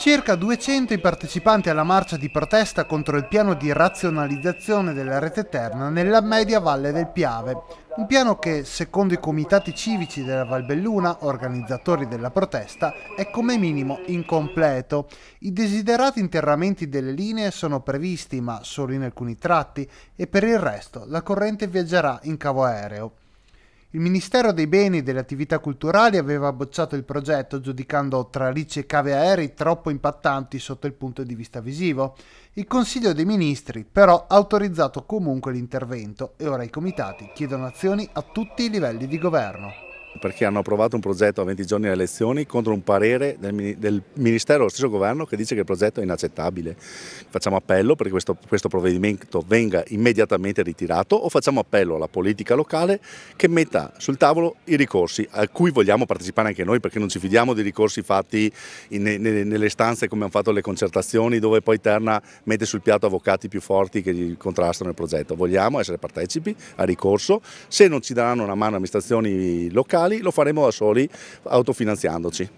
Circa 200 i partecipanti alla marcia di protesta contro il piano di razionalizzazione della rete eterna nella media valle del Piave, un piano che, secondo i comitati civici della Valbelluna, organizzatori della protesta, è come minimo incompleto. I desiderati interramenti delle linee sono previsti, ma solo in alcuni tratti, e per il resto la corrente viaggerà in cavo aereo. Il Ministero dei Beni e delle Attività Culturali aveva bocciato il progetto giudicando tralicci e cave aerei troppo impattanti sotto il punto di vista visivo. Il Consiglio dei Ministri però ha autorizzato comunque l'intervento e ora i comitati chiedono azioni a tutti i livelli di governo perché hanno approvato un progetto a 20 giorni alle elezioni contro un parere del, del Ministero dello stesso governo che dice che il progetto è inaccettabile. Facciamo appello perché questo, questo provvedimento venga immediatamente ritirato o facciamo appello alla politica locale che metta sul tavolo i ricorsi a cui vogliamo partecipare anche noi perché non ci fidiamo di ricorsi fatti in, in, nelle stanze come hanno fatto le concertazioni dove poi Terna mette sul piatto avvocati più forti che contrastano il progetto. Vogliamo essere partecipi a ricorso, se non ci daranno una mano amministrazioni locali municipali lo faremo da soli autofinanziandoci.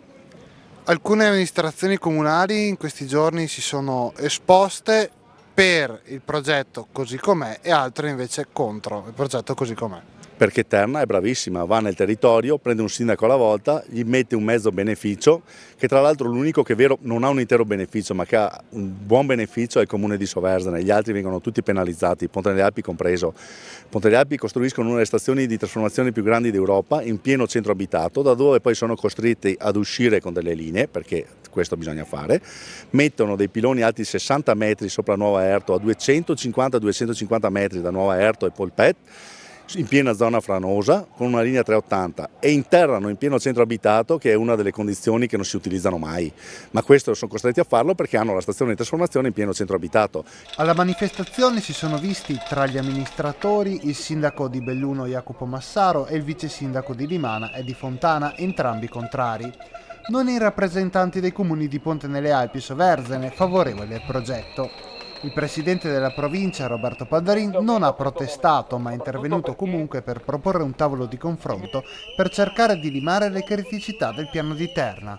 Alcune amministrazioni comunali in questi giorni si sono esposte per il progetto così com'è e altre invece contro il progetto così com'è. Perché Terna è bravissima, va nel territorio, prende un sindaco alla volta, gli mette un mezzo beneficio, che tra l'altro l'unico che è vero non ha un intero beneficio, ma che ha un buon beneficio è il comune di Soversene, gli altri vengono tutti penalizzati, Ponte delle Alpi compreso. Ponte delle Alpi costruiscono una delle stazioni di trasformazione più grandi d'Europa in pieno centro abitato, da dove poi sono costretti ad uscire con delle linee, perché questo bisogna fare, mettono dei piloni alti 60 metri sopra Nuova Erto a 250-250 metri da Nuova Erto e Polpet in piena zona franosa con una linea 380 e interrano in pieno centro abitato che è una delle condizioni che non si utilizzano mai, ma questo sono costretti a farlo perché hanno la stazione di trasformazione in pieno centro abitato. Alla manifestazione si sono visti tra gli amministratori il sindaco di Belluno Jacopo Massaro e il vice sindaco di Limana e di Fontana, entrambi contrari. Non i rappresentanti dei comuni di Ponte nelle Alpi Soverzene favorevoli al progetto. Il presidente della provincia, Roberto Paddarin, non ha protestato, ma è intervenuto eh. comunque per proporre un tavolo di confronto per cercare di limare le criticità del piano di Terna.